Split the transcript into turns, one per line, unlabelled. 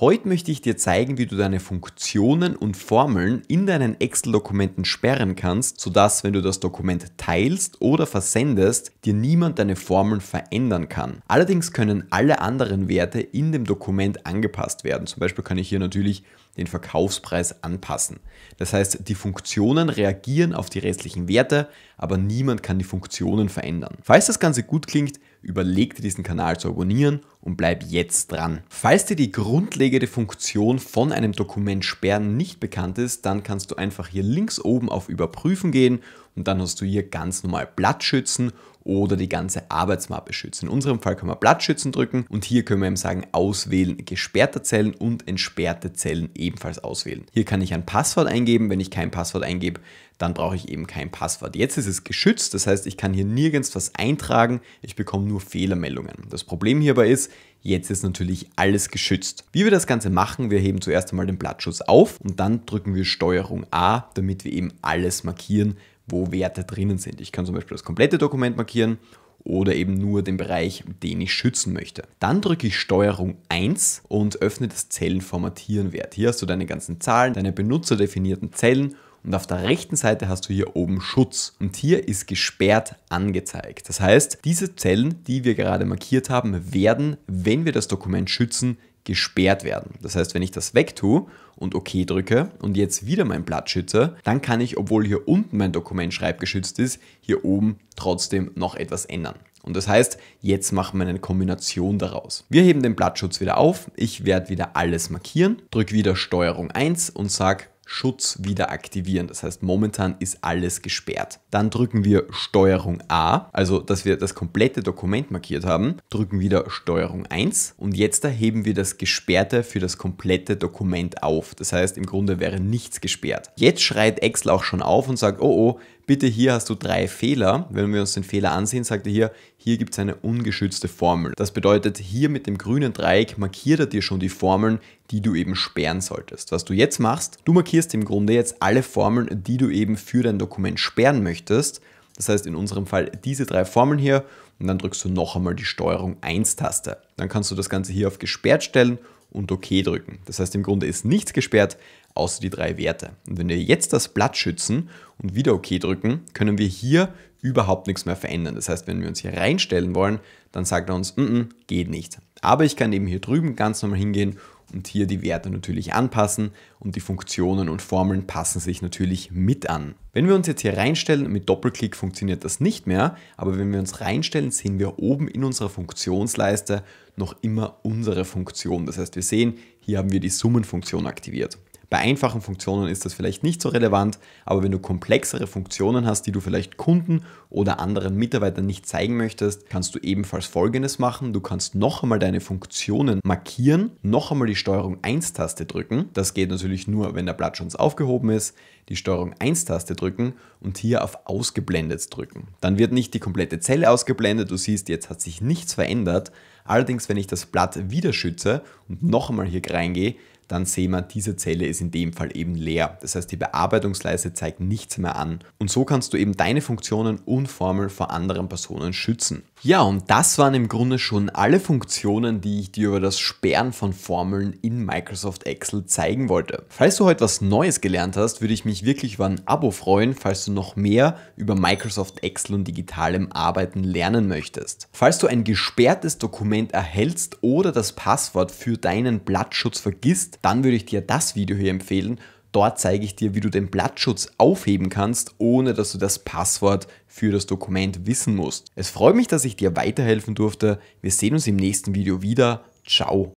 Heute möchte ich dir zeigen, wie du deine Funktionen und Formeln in deinen Excel-Dokumenten sperren kannst, sodass, wenn du das Dokument teilst oder versendest, dir niemand deine Formeln verändern kann. Allerdings können alle anderen Werte in dem Dokument angepasst werden. Zum Beispiel kann ich hier natürlich den Verkaufspreis anpassen. Das heißt, die Funktionen reagieren auf die restlichen Werte, aber niemand kann die Funktionen verändern. Falls das Ganze gut klingt, überleg dir diesen Kanal zu abonnieren und bleib jetzt dran. Falls dir die grundlegende Funktion von einem Dokument sperren nicht bekannt ist, dann kannst du einfach hier links oben auf Überprüfen gehen und dann hast du hier ganz normal Blatt schützen oder die ganze Arbeitsmappe schützen. In unserem Fall können wir Blattschützen drücken und hier können wir eben sagen, auswählen gesperrte Zellen und entsperrte Zellen ebenfalls auswählen. Hier kann ich ein Passwort eingeben. Wenn ich kein Passwort eingebe, dann brauche ich eben kein Passwort. Jetzt ist es geschützt, das heißt, ich kann hier nirgends was eintragen. Ich bekomme nur Fehlermeldungen. Das Problem hierbei ist, Jetzt ist natürlich alles geschützt. Wie wir das Ganze machen, wir heben zuerst einmal den Blattschutz auf und dann drücken wir STRG A, damit wir eben alles markieren, wo Werte drinnen sind. Ich kann zum Beispiel das komplette Dokument markieren oder eben nur den Bereich, den ich schützen möchte. Dann drücke ich Steuerung 1 und öffne das Zellenformatieren-Wert. Hier hast du deine ganzen Zahlen, deine benutzerdefinierten Zellen und auf der rechten Seite hast du hier oben Schutz und hier ist gesperrt angezeigt. Das heißt, diese Zellen, die wir gerade markiert haben, werden, wenn wir das Dokument schützen, gesperrt werden. Das heißt, wenn ich das wegtue und OK drücke und jetzt wieder mein Blatt schütze, dann kann ich, obwohl hier unten mein Dokument schreibgeschützt ist, hier oben trotzdem noch etwas ändern. Und das heißt, jetzt machen wir eine Kombination daraus. Wir heben den Blattschutz wieder auf, ich werde wieder alles markieren, drücke wieder STRG 1 und sage Schutz wieder aktivieren. Das heißt, momentan ist alles gesperrt. Dann drücken wir Steuerung A, also dass wir das komplette Dokument markiert haben, drücken wieder Steuerung 1 und jetzt erheben wir das Gesperrte für das komplette Dokument auf. Das heißt, im Grunde wäre nichts gesperrt. Jetzt schreit Excel auch schon auf und sagt, oh oh, bitte hier hast du drei Fehler. Wenn wir uns den Fehler ansehen, sagt er hier, hier gibt es eine ungeschützte Formel. Das bedeutet, hier mit dem grünen Dreieck markiert er dir schon die Formeln, die du eben sperren solltest. Was du jetzt machst, du markierst im Grunde jetzt alle Formeln, die du eben für dein Dokument sperren möchtest. Das heißt in unserem Fall diese drei Formeln hier und dann drückst du noch einmal die Steuerung 1-Taste. Dann kannst du das Ganze hier auf gesperrt stellen und OK drücken. Das heißt, im Grunde ist nichts gesperrt, außer die drei Werte. Und wenn wir jetzt das Blatt schützen und wieder OK drücken, können wir hier überhaupt nichts mehr verändern. Das heißt, wenn wir uns hier reinstellen wollen, dann sagt er uns, mm -mm, geht nicht. Aber ich kann eben hier drüben ganz normal hingehen und hier die Werte natürlich anpassen und die Funktionen und Formeln passen sich natürlich mit an. Wenn wir uns jetzt hier reinstellen, mit Doppelklick funktioniert das nicht mehr, aber wenn wir uns reinstellen, sehen wir oben in unserer Funktionsleiste noch immer unsere Funktion. Das heißt, wir sehen, hier haben wir die Summenfunktion aktiviert. Bei einfachen Funktionen ist das vielleicht nicht so relevant, aber wenn du komplexere Funktionen hast, die du vielleicht Kunden oder anderen Mitarbeitern nicht zeigen möchtest, kannst du ebenfalls Folgendes machen. Du kannst noch einmal deine Funktionen markieren, noch einmal die Steuerung 1-Taste drücken. Das geht natürlich nur, wenn der Blatt schon aufgehoben ist. Die Steuerung 1-Taste drücken und hier auf Ausgeblendet drücken. Dann wird nicht die komplette Zelle ausgeblendet. Du siehst, jetzt hat sich nichts verändert. Allerdings, wenn ich das Blatt wieder schütze und noch einmal hier reingehe, dann sehen wir, diese Zelle ist in dem Fall eben leer. Das heißt, die Bearbeitungsleiste zeigt nichts mehr an. Und so kannst du eben deine Funktionen und Formeln vor anderen Personen schützen. Ja, und das waren im Grunde schon alle Funktionen, die ich dir über das Sperren von Formeln in Microsoft Excel zeigen wollte. Falls du heute was Neues gelernt hast, würde ich mich wirklich über ein Abo freuen, falls du noch mehr über Microsoft Excel und digitalem Arbeiten lernen möchtest. Falls du ein gesperrtes Dokument erhältst oder das Passwort für deinen Blattschutz vergisst, dann würde ich dir das Video hier empfehlen. Dort zeige ich dir, wie du den Blattschutz aufheben kannst, ohne dass du das Passwort für das Dokument wissen musst. Es freut mich, dass ich dir weiterhelfen durfte. Wir sehen uns im nächsten Video wieder. Ciao.